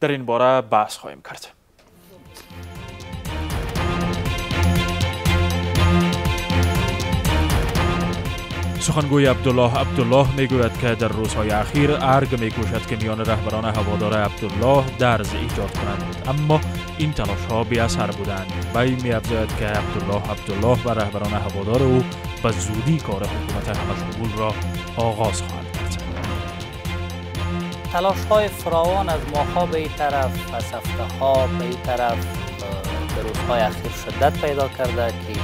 در این باره بحث خواهیم کرد سخنگوی عبدالله عبدالله میگوید که در روزهای اخیر ارگ میکوشد که میان رهبران هوادار عبدالله درز ایجاد کنند اما این تلاش ها بی اثر بودند وی میافزاید که عبدالله عبدالله و رهبران هوادار او به زودی کار حکومت همشمول را آغاز خواهد تلاش های فراوان از ماها به این طرف از هفته به این طرف در روزهای اخیر شدت پیدا کرده که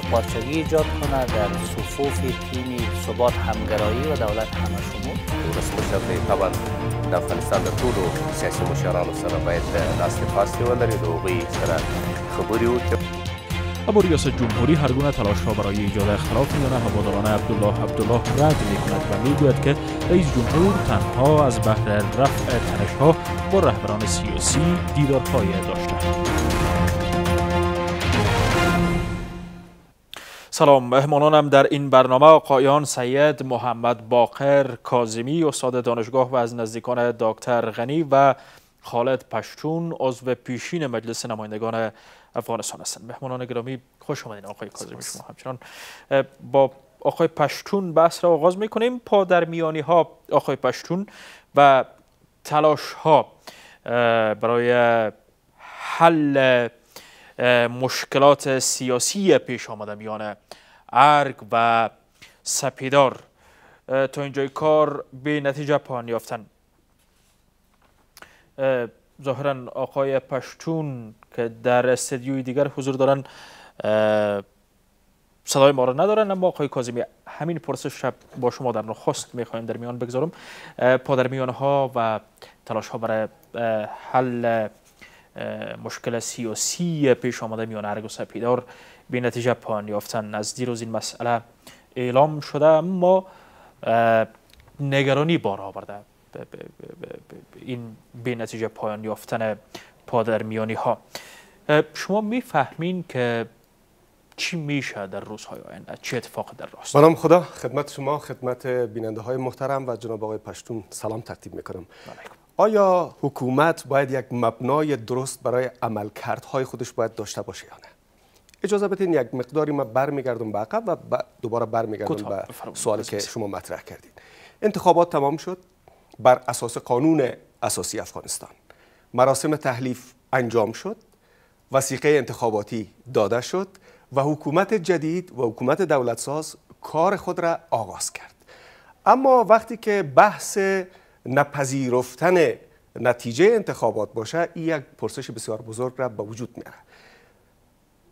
دو ایجاد کنه در صفوف تیم ثبات همگرایی و دولت همه شمول درست مشرفی طبعا د افغانستان د ټولو سیاسی مشرانو سره باید دست پاسی پاس د هغوی سره و اما ریاست جمهوری هرگونه تلاش ها برای ایجاد اختلاف میان هواداران عبدالله عبدالله رد می کند و میگوید که رئیس جمهور تنها از بهر رفع تنشها ها با رهبران سیاسی دیدارهای داشته سلام مهمانانم در این برنامه آقایان سید محمد باقر کازمی استاد دانشگاه و از نزدیکان دکتر غنی و خالد پشتون عضو پیشین مجلس نمایندگان افغانستان است مهمانان گرامی خوش آمدین آقای کاظمی شما همچنان با آقای پشتون بحث را آغاز میکنیم میانی ها آقای پشتون و تلاش ها برای حل مشکلات سیاسی پیش آمده میان ارگ و سپیدار تا اینجای کار به نتیجه پایان یافتن ظاهرا آقای پشتون که در استدیوی دیگر حضور دارن صدای ما را ندارن اما آقای کازمی همین پرسش شب با شما در نخست میخوایم در میان بگذارم میان ها و تلاش ها برای حل مشکل سیاسی پیش آمده میان ارگ و سپیدار به نتیجه پایان یافتن از دیروز این مسئله اعلام شده اما نگرانی بار آورده این به نتیجه پایان یافتن پادرمیانی ها شما میفهمین که چی میشه در روزهای آینده چه اتفاق در راست بنام خدا خدمت شما خدمت بیننده های محترم و جناب آقای پشتون سلام ترتیب میکنم آیا حکومت باید یک مبنای درست برای عملکردهای خودش باید داشته باشه یا نه اجازه بدین یک مقداری من برمیگردم به عقب و دوباره برمیگردم به سوالی که شما مطرح کردید انتخابات تمام شد بر اساس قانون اساسی افغانستان مراسم تحلیف انجام شد وسیقه انتخاباتی داده شد و حکومت جدید و حکومت دولتساز کار خود را آغاز کرد اما وقتی که بحث نپذیرفتن نتیجه انتخابات باشه این یک پرسش بسیار بزرگ را به وجود میاره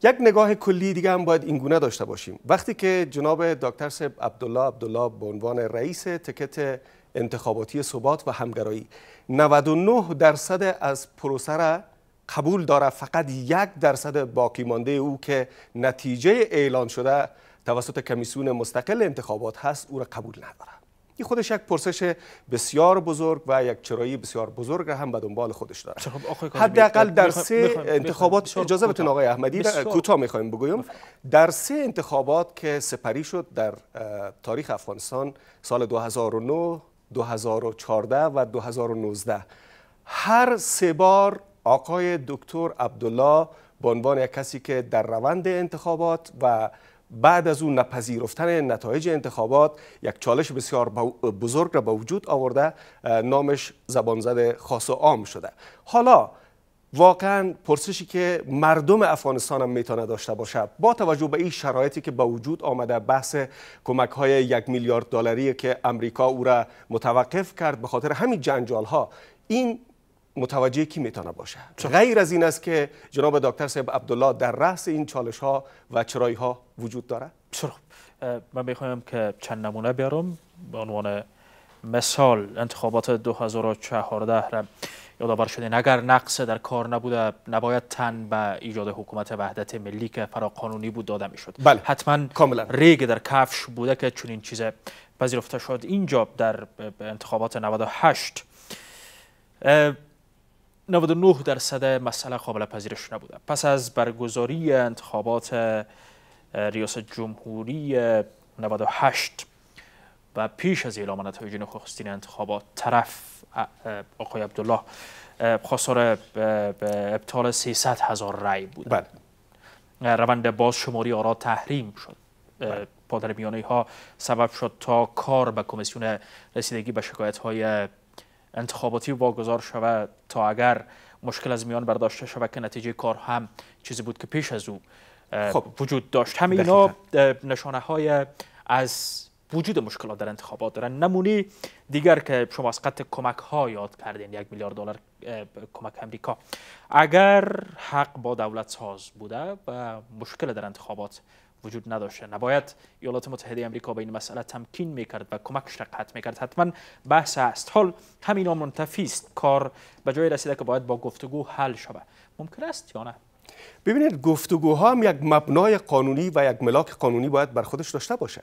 یک نگاه کلی دیگه هم باید اینگونه داشته باشیم وقتی که جناب دکتر سب عبدالله عبدالله به عنوان رئیس تکت انتخاباتی ثبات و همگرایی 99 درصد از پروسه قبول داره فقط یک درصد باقی مانده او که نتیجه اعلان شده توسط کمیسیون مستقل انتخابات هست او را قبول نداره این خودش یک پرسش بسیار بزرگ و یک چرایی بسیار بزرگ هم به دنبال خودش داره خب، حداقل در سه انتخابات اجازه بتون آقای احمدی کوتاه میخوایم بگویم در سه انتخابات که سپری شد در تاریخ افغانستان سال 2009 2014 و 2019 هر سه بار آقای دکتر عبدالله به عنوان یک کسی که در روند انتخابات و بعد از اون نپذیرفتن نتایج انتخابات یک چالش بسیار بزرگ را به وجود آورده نامش زبانزد خاص و عام شده حالا واقعا پرسشی که مردم افغانستان هم میتونه داشته باشد با توجه به این شرایطی که به وجود آمده بحث کمک های یک میلیارد دلاری که امریکا او را متوقف کرد به خاطر همین جنجال ها این متوجه کی میتونه باشه غیر از این است که جناب دکتر صاحب عبدالله در رأس این چالش ها و چرایی ها وجود داره چرا من میخوام که چند نمونه بیارم به عنوان مثال انتخابات 2014 یادآور شدین اگر نقص در کار نبوده نباید تن به ایجاد حکومت وحدت ملی که فراقانونی بود داده میشد بله. حتما کاملا ریگ در کفش بوده که چنین چیز پذیرفته شد اینجا در انتخابات 98 99 درصد مسئله قابل پذیرش نبوده پس از برگزاری انتخابات ریاست جمهوری 98 و پیش از اعلام نتایج نخستین انتخابات طرف آقای عبدالله خواستار ابطال 300 هزار رای بود بله. روند باز شماری آرا تحریم شد بله. پادر میانه ها سبب شد تا کار به کمیسیون رسیدگی به شکایت های انتخاباتی واگذار شود تا اگر مشکل از میان برداشته شود که نتیجه کار هم چیزی بود که پیش از او خب. وجود داشت همه اینا نشانه های از وجود مشکلات در انتخابات دارن نمونه دیگر که شما از قطع کمک ها یاد کردین یک میلیارد دلار کمک امریکا اگر حق با دولت ساز بوده و مشکل در انتخابات وجود نداشته نباید ایالات متحده امریکا به این مسئله تمکین میکرد و کمکش را قطع میکرد حتما بحث است حال همینا منتفی است کار به جای رسیده که باید با گفتگو حل شود ممکن است یا نه ببینید گفتگوها هم یک مبنای قانونی و یک ملاک قانونی باید بر خودش داشته باشه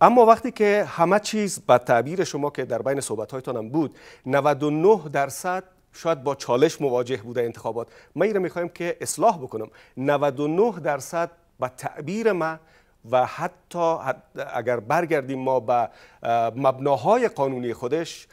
اما وقتی که همه چیز به تعبیر شما که در بین هایتان هم بود 99 درصد شاید با چالش مواجه بوده انتخابات ما این میخوایم که اصلاح بکنم 99 درصد به تعبیر ما و حتی اگر برگردیم ما به مبناهای قانونی خودش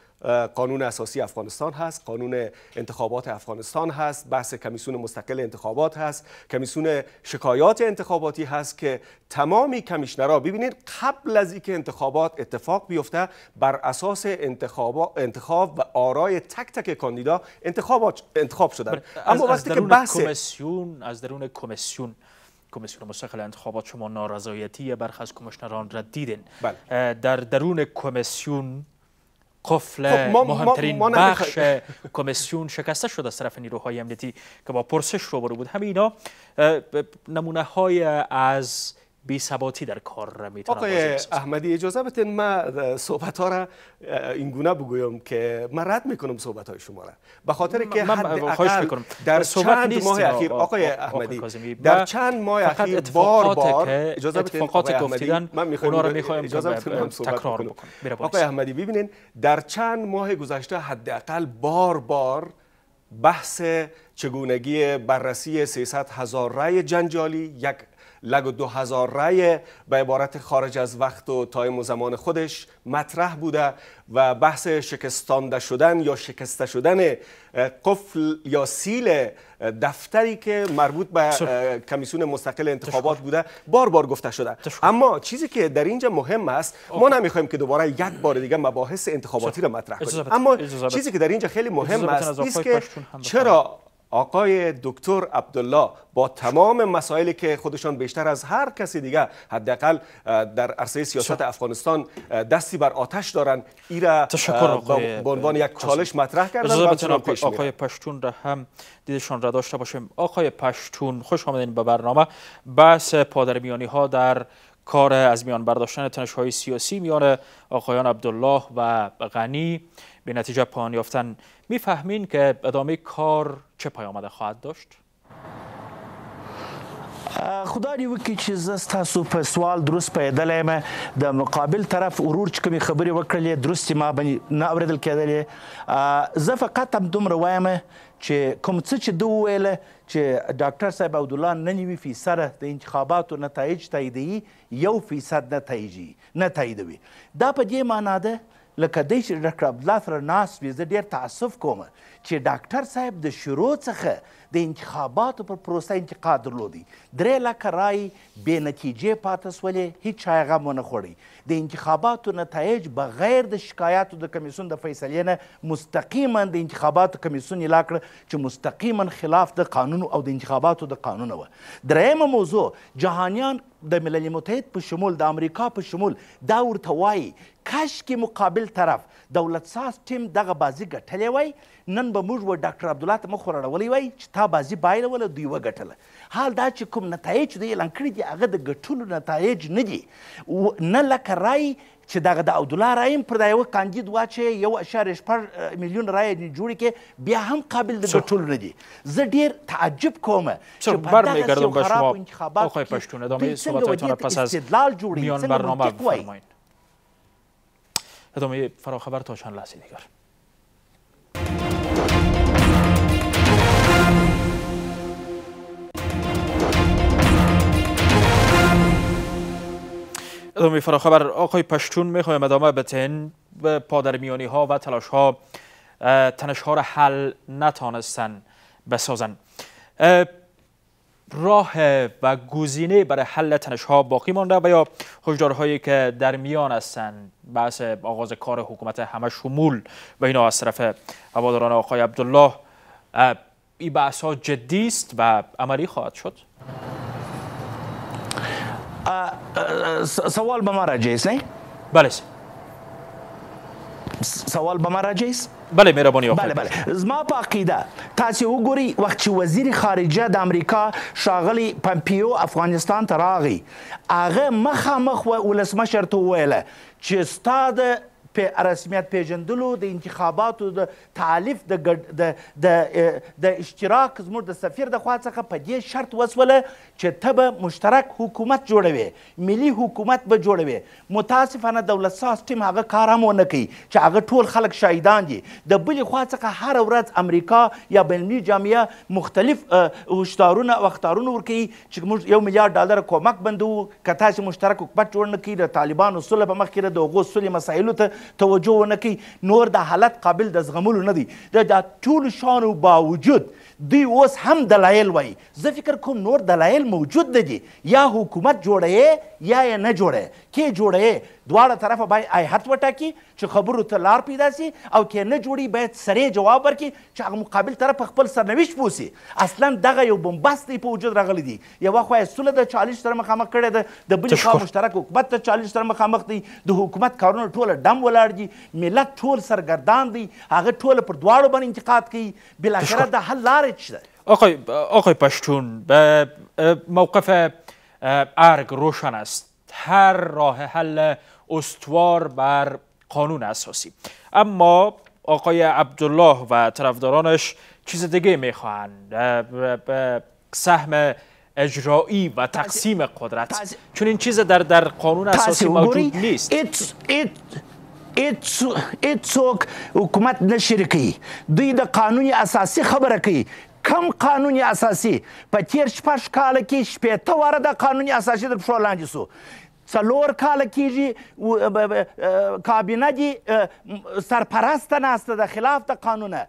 قانون اساسی افغانستان هست قانون انتخابات افغانستان هست بحث کمیسیون مستقل انتخابات هست کمیسیون شکایات انتخاباتی هست که تمامی کمیشنرا ببینید قبل از اینکه انتخابات اتفاق بیفته بر اساس انتخاب انتخاب و آرای تک تک کاندیدا انتخابات انتخاب شدن بله، اما وقتی که بحث کمیسیون از درون کمیسیون کمیسیون مستقل انتخابات شما نارضایتی برخی از کمیشنران را دیدین بله. در درون کمیسیون قفل خب، مهمترین بخش کمیسیون شکسته شده از طرف نیروهای امنیتی که با پرسش روبرو بود همین اینا نمونه های از بی ثباتی در کار میتونه آقای احمدی اجازه بدین من صحبت ها را این گونه بگویم که من رد میکنم صحبت های شما را به خاطر که حد اقل در چند ماه اخیر آقای احمدی در چند ماه اخیر بار بار اجازه بدین اتفاقات گفتیدن من میخوام را اجازه بدین تکرار بکنم آقای احمدی ببینین در چند ماه گذشته حداقل بار بار بحث چگونگی بررسی 300 هزار رای جنجالی یک لگ دو هزار به عبارت خارج از وقت و تایم و زمان خودش مطرح بوده و بحث شکستانده شدن یا شکسته شدن قفل یا سیل دفتری که مربوط به کمیسیون مستقل انتخابات بوده بار بار گفته شده اما چیزی که در اینجا مهم است ما نمیخوایم که دوباره یک بار دیگه مباحث انتخاباتی را مطرح کنیم اما چیزی که در اینجا خیلی مهم است است که چرا آقای دکتر عبدالله با تمام مسائلی که خودشان بیشتر از هر کسی دیگه حداقل در عرصه سیاست افغانستان دستی بر آتش دارند ایرا به عنوان یک چالش مطرح کردن آقای, آقای پشتون را هم دیدشان را داشته باشیم آقای پشتون خوش آمدین به برنامه بحث پادرمیانی ها در کار از میان برداشتن های سیاسی میان آقایان عبدالله و غنی به نتیجه پایان یافتن میفهمین که ادامه کار چه پیامده خواهد داشت؟ خدای دې وکړي چې زستا سو په سوال درست پیدلې مې د مقابل طرف ورور چې کوم خبرې وکړلې درست ما باندې نه اوریدل کېدلې زه فقط هم دومره وایم چې کوم څه چې دوه ویل چې ډاکټر صاحب عبد الله ننوي فی سره د انتخاباتو نتایج تاییدي یو فیصد نتایجی نه تاییدوي دا په دې معنی ده لکه دی چې ډاکټر عبدالله سره ناست وي زه ډېر تعصف کوم چې ډاکټر صاحب د شروع څخه د انتخاباتو پر پروسه انتقاد درلودی درې لکه رای بې نتیجې پاتې سولې هیڅ چا غم ونه خوړی د انتخاباتو نتایج بغیر د شکایاتو د کمیسون د فیصلې نه مستقیما د انتخاباتو کمیسون اعلان کړ چې مستقیما خلاف د قانون او د انتخاباتو د قانون و درېیمه موضوع جهانیان د ملل متحد په شمول د امریکا په شمول دا ورته وایي کاشکې مقابل طرف دولت ساز ټیم دغه بازی ګټلې وای نن به موږ و ډاکټر عبدالله ته مخ وراړولی وای چې تا بازی بایلوله دوی وګټله حال دا چې کوم نتایج دوی اعلان کړي دي هغه د ګټلو نتایج نه دي نه لکه رای چې دغه د عبدالله رایم پر دا یوه کاندید واچوې یو اشاریه شپږ میلیون رایې دې جوړې کړې بیا هم قابل د ګټلو نه دي زه ډېر تعجب کوم چې په دغسې خرابو انتخاباتو کې دوی څنګه استدلال جوړوي څنګه منطق وایي ادامه فرا خبر تا چند لحظه دیگر ادامه خبر آقای پشتون میخوایم ادامه بتین به پادرمیانی ها و تلاش ها تنش ها را حل نتانستن بسازن راه و گزینه برای حل تنش ها باقی مانده و یا هشدارهایی که در میان هستند بحث آغاز کار حکومت همه شمول و اینا از طرف هواداران آقای عبدالله این بحث ها جدی است و عملی خواهد شد سوال به ما راجعیس نه بله سوال به ما راجیس بله مهرباني بله بله زما په عقیده تاسو وګورئ وخت چې وزیر خارجه د امریکا شاغلی پمپیو افغانستان ته راغی هغه مخامخ و ولسمشر ته وویله چې ستاده په رسمیت پیژندلو د انتخاباتو د تعلیف د د د اشتراک زموږ د سفیر د خوا څخه په دې شرط وسوله چې ته به مشترک حکومت جوړوې ملي حکومت به جوړوې متاسفانه دولت ساز ټیم هغه کار هم ونه کوي چې هغه ټول خلک شاهدان دي د بلې خوا څخه هره ورځ امریکا یا بینالمللي جامعه مختلف هشدارونه او اخطارونه ورکوي چې موږ یو میلیارډ ډالر کومک بندو که تاسې مشترک حکومت جوړ نه کړي د طالبانو سوله په مخ کې د هغو سولې مسایلو ته توجه ونه کوي نور دا حالت قابل د زغملو نه دی د دا ټولو شانو باوجود دوی اوس هم دلایل وایي زه فکر کوم نور دلایل موجود نه دي یا حکومت جوړه یا یې نه جوړه کې جوړې دواړه طرفه باید آیحت وټاکي چې خبرو ته لار پیدا سي او کې نه جوړي باید سری جواب ورکړي چې هغه مقابل طرف خپل سرنوشت پوسي اصلا دغه یو بمبست په وجود راغلی دی یوه خوا یې سوله د چالش سره مخامخ کړې ده د بلې خوا مشترک حکومت ته چالش سره مخامخ دی د حکومت کارونه ټوله ډم ولاړ دي ملت ټول سرګردان دی هغه ټوله پر دواړو باندې انتقاد کوي بالاخره د حل لارې چی ده آقای, آقای پشتون موقف ارگ روشن است هر راه حل استوار بر قانون اساسی اما آقای عبدالله و طرفدارانش چیز دیگه میخواهند سهم اجرایی و تقسیم قدرت چون این چیز در در قانون اساسی موجود نیست سوک حکومت نشرکی دوی د قانون اساسی خبره کم قانون اساسی په تیر شپږ کاله کې شپېته واره د قانون اساسي در پښو سو څلور کاله کیږي کابینه دي سرپرسته ناسته ده خلاف د قانونه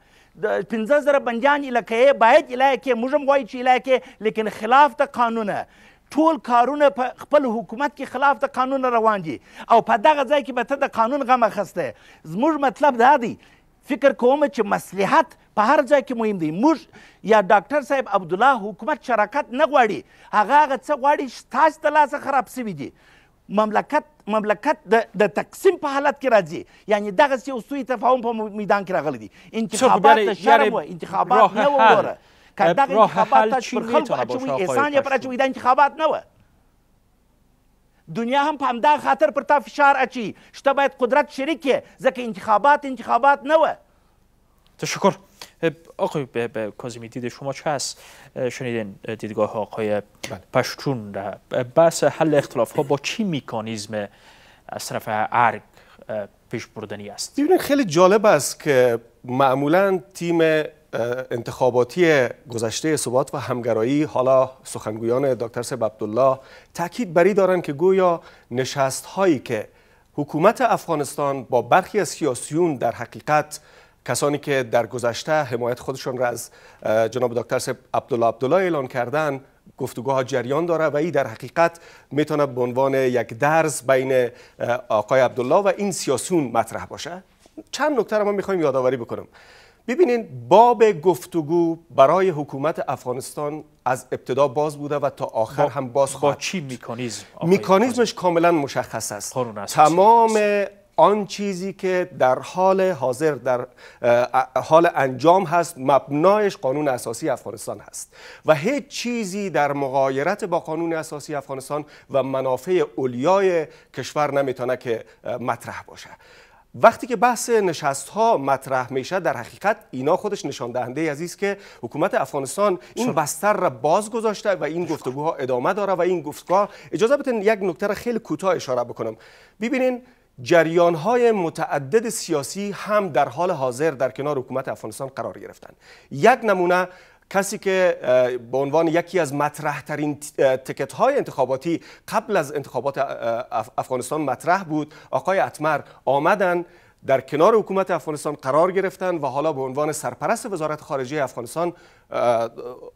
د پنځه زره بندیان علاقې باید علاقې موږ هم وایو چې علاقې لیکن خلاف د قانونه ټول کارونه په خپل حکومت کې خلاف د قانون روان دي او په دغه ځای کې به ته د قانون غم اخیستی زموږ مطلب دا دی فکر کوم چې مصلحت په هر ځای کې مهم دی موږ یا ډاکټر صاحب عبدالله حکومت شراکت نه غواړي هغه هغه څه غواړي چې ستاسې د لاسه خراب سوي دي مملکت مملکت د د تقسیم په حالت کې راځي یعنی دغه یو سوی تفاهم په میدان کې راغلی دي انتخابات شرم و انتخابات نه و وره که دغه انتخابات پر خلکو اچوي احسان یې پر اچوي دا انتخابات نه و دنیا هم په همدغه خاطر پر تا فشار اچي شته باید قدرت شریک یې ځکه انتخابات انتخابات نه و تشکر آقای به کازیمی شما چه هست شنیدین دیدگاه آقای بله. پشتون را بس حل اختلاف ها با چی میکانیزم از طرف ارگ پیش بردنی است ببینید خیلی جالب است که معمولا تیم انتخاباتی گذشته ثبات و همگرایی حالا سخنگویان دکتر سب عبدالله تاکید بری دارن که گویا نشست هایی که حکومت افغانستان با برخی از سیاسیون در حقیقت کسانی که در گذشته حمایت خودشان را از جناب دکتر سب عبدالله عبدالله اعلان کردن گفتگوها جریان داره و این در حقیقت میتونه به عنوان یک درس بین آقای عبدالله و این سیاسون مطرح باشه چند نکته را ما میخوایم یادآوری بکنم ببینین باب گفتگو برای حکومت افغانستان از ابتدا باز بوده و تا آخر هم باز خواهد با چی میکانیزم میکانیزمش کاملا مشخص است تمام آن چیزی که در حال حاضر در حال انجام هست مبنایش قانون اساسی افغانستان هست و هیچ چیزی در مغایرت با قانون اساسی افغانستان و منافع اولیای کشور نمیتونه که مطرح باشه وقتی که بحث نشست ها مطرح میشه در حقیقت اینا خودش نشان دهنده عزیز که حکومت افغانستان این بستر را باز گذاشته و این گفتگوها ادامه داره و این گفتگاه اجازه بدین یک نکته خیلی کوتاه اشاره بکنم ببینین جریان های متعدد سیاسی هم در حال حاضر در کنار حکومت افغانستان قرار گرفتند. یک نمونه کسی که به عنوان یکی از مطرح ترین تکت های انتخاباتی قبل از انتخابات افغانستان مطرح بود آقای اتمر آمدن در کنار حکومت افغانستان قرار گرفتن و حالا به عنوان سرپرست وزارت خارجه افغانستان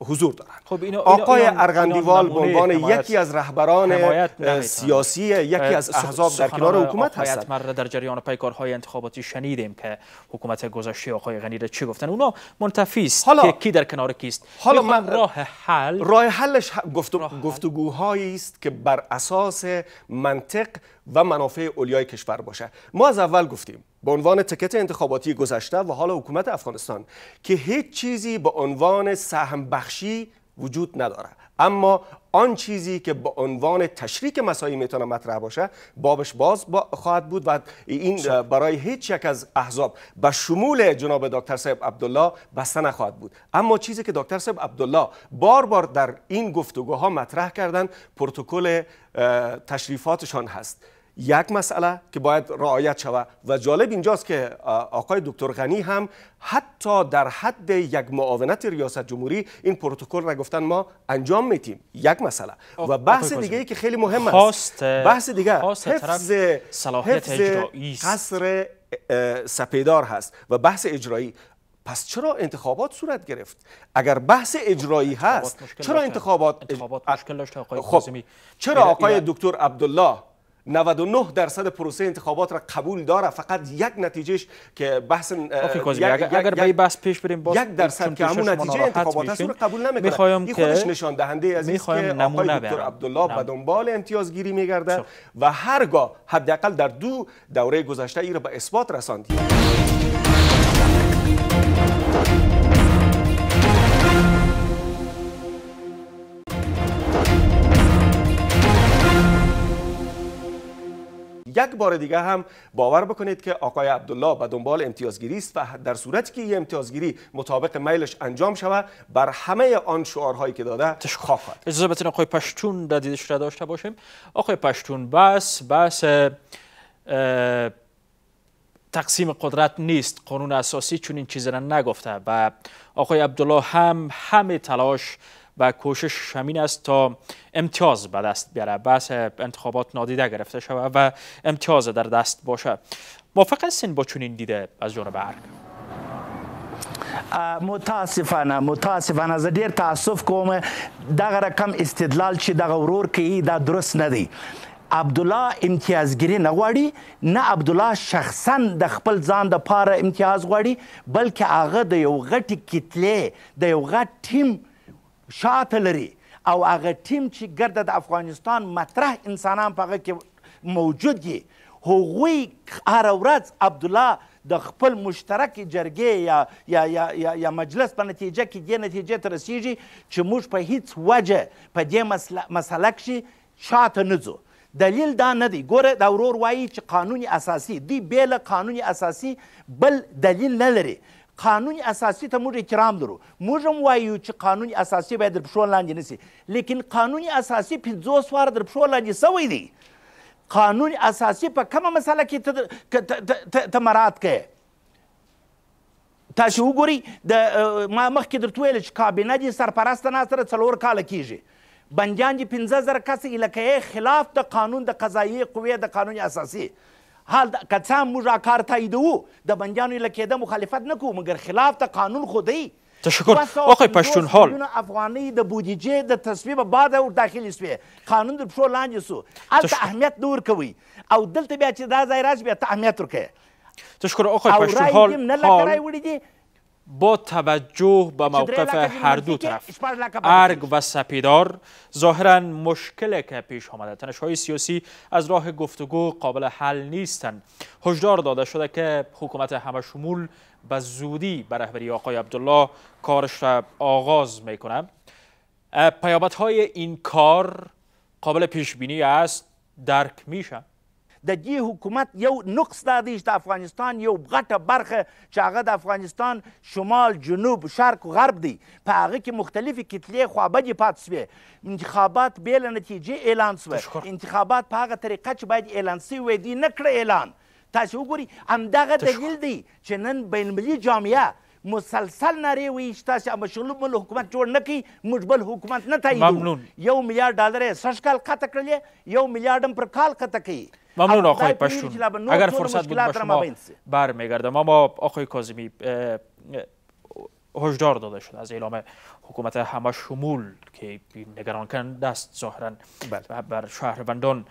حضور دارند خب اینا آقای ارغندیوال به عنوان یکی از رهبران سیاسی یکی از احزاب در کنار حکومت هستند ما در جریان پیکارهای انتخاباتی شنیدیم که حکومت گذشته آقای غنی چی گفتن اونا منتفی است که کی در کنار کیست حالا من راه حل راه حلش گفت گفتگوهایی است که بر اساس منطق و منافع اولیای کشور باشه ما از اول گفتیم به عنوان تکت انتخاباتی گذشته و حالا حکومت افغانستان که هیچ چیزی به عنوان عنوان سهم بخشی وجود نداره اما آن چیزی که به عنوان تشریک مسایی میتونه مطرح باشه بابش باز با خواهد بود و این برای هیچ یک از احزاب به شمول جناب دکتر صاحب عبدالله بسته نخواهد بود اما چیزی که دکتر صاحب عبدالله بار بار در این گفتگوها مطرح کردن پروتکل تشریفاتشان هست یک مسئله که باید رعایت شود و جالب اینجاست که آقای دکتر غنی هم حتی در حد یک معاونت ریاست جمهوری این پروتکل را گفتن ما انجام میتیم یک مسئله و بحث دیگه ای که خیلی مهم است بحث دیگه حفظ صلاحیت اجرایی قصر سپیدار هست و بحث اجرایی پس چرا انتخابات صورت گرفت اگر بحث اجرایی هست چرا انتخابات انتخابات مشکل داشت آقای خب. چرا آقای دکتر عبدالله 99 درصد پروسه انتخابات را قبول داره فقط یک نتیجهش که بحث اگر به بحث پیش بریم باز یک درصد که همون نتیجه انتخابات است قبول نمیکنه این خودش نشان دهنده از که آقای دکتر عبدالله به دنبال امتیازگیری میگرده خب. و هرگاه حداقل در دو دوره گذشته ای را به اثبات رساندیم. یک بار دیگه هم باور بکنید که آقای عبدالله به دنبال امتیازگیری است و در صورتی که این امتیازگیری مطابق میلش انجام شود بر همه آن شعارهایی که داده خواهد اجازه بتین آقای پشتون در دیدش را داشته باشیم آقای پشتون بس بس تقسیم قدرت نیست قانون اساسی چون این چیز را نگفته و آقای عبدالله هم همه تلاش و کوشش همین است تا امتیاز به دست بیاره بحث انتخابات نادیده گرفته شود و امتیاز در دست باشه موافق هستین با چنین دیده از جانب ارگ متاسفانه متاسفانه زه ډیر تاسف کوم دغه رقم استدلال چې دغه ورور کوي دا درست نه دی عبدالله امتیازګری نه غواړي نه عبدالله شخصا د خپل ځان د پاره امتیاز غواړي بلکې هغه د یو غټي کتله د یو غټ ټیم شاته لري او هغه ټیم چې ګرده د افغانستان مطرح انسانان په هغه کې موجود دي هغوی هره ورځ عبدالله د خپل مشترک جرګې یا یا یا یا, یا مجلس په نتیجه کې دې نتیجې ته رسیږي چې موږ په هیڅ وجه په دې مسله کښې شاته نه ځو دلیل دا نه دی ګوره دا ورور وایي چې قانون اساسي دی بې له قانون اساسي بل دلیل نه لري قانون اساسی ته موږ احترام لرو موږ هم وایو چې قانون اساسی باید در پښو لاندې نه سي لیکن قانون اساسی پنځوس واره در پښو لاندې سوی دی قانون اساسی په کومه مسله کې ته مراد کوې تاسو وګورئ د ما مخکې درته ویل چې کابینه دې سرپرسته ناسره څلور کاله کیږي بندیان دې پنځه زره کسه علاقه خلاف د قانون د قضایي قوې د قانون اساسي حال که څه هم موږ راکار تاییدوو د بندیانو یې له کېده مخالفت نه کوو مګر خلاف ته قانون خو دی تشکر آقای پشتونحال افغانی د بودیجه د تصویب بعد او داخل سوې قانون د پښو لاندې سو هلته اهمیت نه ورکوي او دلته بیا چې دا ځای راشي بیا ته اهمیت ورکوې تشکر آقای پشتونحال او رایې نه لکه رای وړي دي با توجه به موقف هر دو طرف ارگ و سپیدار ظاهرا مشکل که پیش آمده تنش های سیاسی از راه گفتگو قابل حل نیستند هشدار داده شده که حکومت همشمول به زودی به رهبری آقای عبدالله کارش را آغاز میکنه پیابت های این کار قابل پیش بینی است درک میشه د دې حکومت یو نقص دا دی چې د افغانستان یو غټه برخه چې هغه د افغانستان شمال جنوب شرق غرب دی په هغه کې مختلفې کتلې خوابدې پاتې شوې انتخابات بې له نتیجې اعلان شوه انتخابات په هغه طریقه چې باید اعلان سوي وی دی نه کړه اعلان تاسو وګورئ همدغه دلیل دی چې نن بین المللي جامعه مسلسل نارې وایي چې تاسې مشغول مل حکومت جوړ نه کړي موږ بل حکومت نه تاییدو یو میلیارډ ډالر یې سږ کال قطع کړلې یو میلیارډ هم پر کال قطع کوي ممنون آقای پشتون اگر فرصت بود به شما برمیگردم اما آقای کاظمی هشدار داده شد از اعلام حکومت همه شمول که نگران کن است ظاهرا بله. بر شهروندان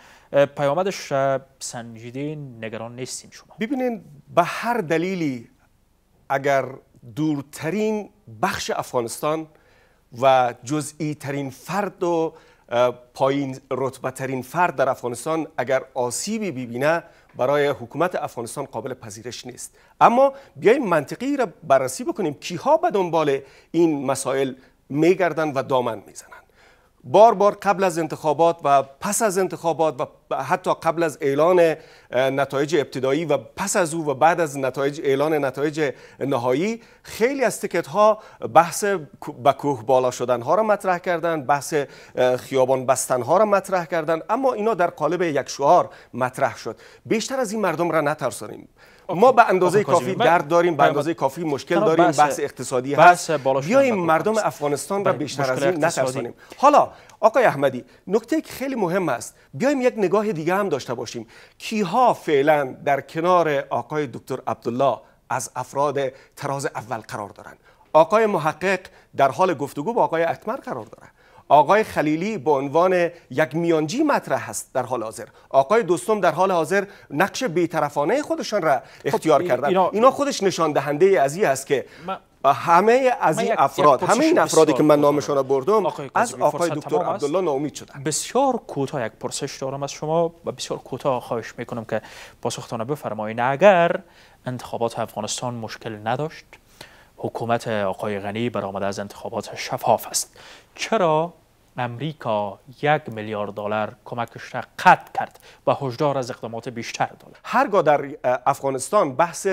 پیامدش سنجیده نگران نیستیم شما ببینین به هر دلیلی اگر دورترین بخش افغانستان و جزئی ترین فرد و پایین رتبه ترین فرد در افغانستان اگر آسیبی ببینه برای حکومت افغانستان قابل پذیرش نیست اما بیایم منطقی را بررسی بکنیم کیها به دنبال این مسائل میگردن و دامن میزنند بار بار قبل از انتخابات و پس از انتخابات و حتی قبل از اعلان نتایج ابتدایی و پس از او و بعد از نتایج اعلان نتایج نهایی خیلی از تکت ها بحث به کوه بالا شدن ها را مطرح کردند، بحث خیابان بستن ها را مطرح کردند، اما اینا در قالب یک شعار مطرح شد بیشتر از این مردم را نترسانیم خب، ما به خب، اندازه خب، کافی درد داریم به بله، اندازه بله. کافی مشکل داریم بحث اقتصادی هست بیاییم مردم افغانستان را بله، بیشتر از این نترسانیم حالا آقای احمدی نکته خیلی مهم است بیایم یک نگاه دیگه هم داشته باشیم کیها فعلا در کنار آقای دکتر عبدالله از افراد تراز اول قرار دارند آقای محقق در حال گفتگو با آقای اتمر قرار دارد. آقای خلیلی به عنوان یک میانجی مطرح هست در حال حاضر آقای دوستم در حال حاضر نقش بیطرفانه خودشان را خب، اختیار کردن اینا, خودش نشان دهنده این است که همه از این افراد همه این افرادی که من نامشان را بردم از آقای دکتر عبدالله نامید شدن بسیار کوتاه یک پرسش دارم از شما و بسیار کوتاه خواهش میکنم که پاسختانه بفرمایید اگر انتخابات افغانستان مشکل نداشت حکومت آقای غنی برآمده از انتخابات شفاف است چرا امریکا یک میلیارد دلار کمکش را قطع کرد و هشدار از اقدامات بیشتر داد هرگاه در افغانستان بحث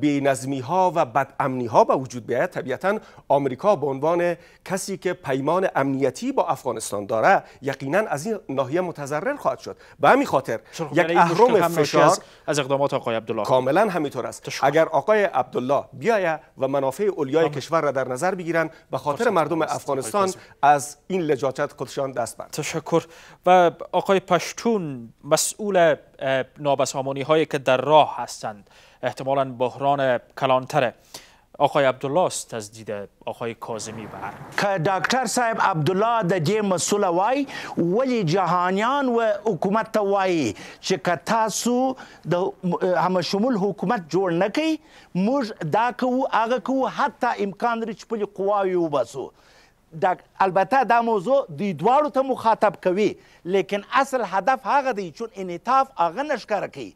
بینظمی ها و امنی ها به وجود بیاید طبیعتا آمریکا به عنوان کسی که پیمان امنیتی با افغانستان داره یقینا از این ناحیه متضرر خواهد شد به همین خاطر یک اهرم فشار از اقدامات آقای عبدالله کاملا همینطور است اگر آقای عبدالله بیاید و منافع اولیای کشور را در نظر بگیرند به خاطر مردم افغانستان از این شجاعت خودشان دست برد تشکر و آقای پشتون مسئول نابسامانی هایی که در راه هستند احتمالا بحران کلانتره آقای عبدالله است از دید آقای کاظمی بر که ډاکټر صاحب عبدالله د دې مسول وای ولی جهانیان و حکومت ته وای چې که تاسو د همشمول حکومت جوړ نه کړئ موږ دا کوو هغه کوو حتی امکان لري چې خپلې قواوې وباسو دا البته دا موضوع دوی دواړو ته مخاطب کوي لیکن اصل هدف هغه دی چون انعطاف هغه نه ښکاره کوي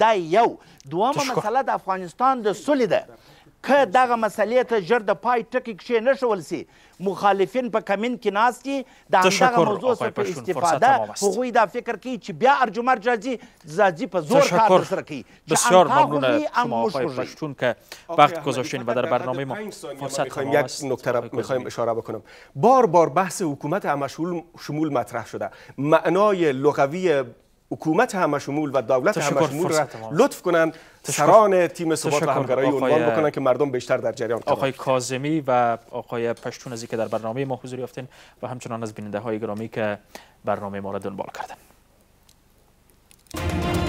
دا یو دومه مسله د افغانستان د سولې ده که دغه مسلې ته ژر د پای ټکی کښېنښول سي مخالفین په کمین کې ناست دي د همدغه موضوع څخه په استفاده هغوی دا فکر کوي چې بیا ارجمرج راځي زادی په زور کار ترسره کوي بسیار ممنون شما آقای پشتون که وقت گذاشتین و در برنامه ما فرصت خواهم یک نکته را میخوایم اشاره بکنم بار بار بحث حکومت همشمول شمول مطرح شده معنای لغوی حکومت همشمول و دولت همشمول را لطف کنند سران تیم ثبات و همگرایی عنوان بکنن که مردم بیشتر در جریان کنند آقای کازمی و آقای پشتون ازی که در برنامه ما حضور یافتین و همچنان از بیننده های گرامی که برنامه ما را دنبال کردند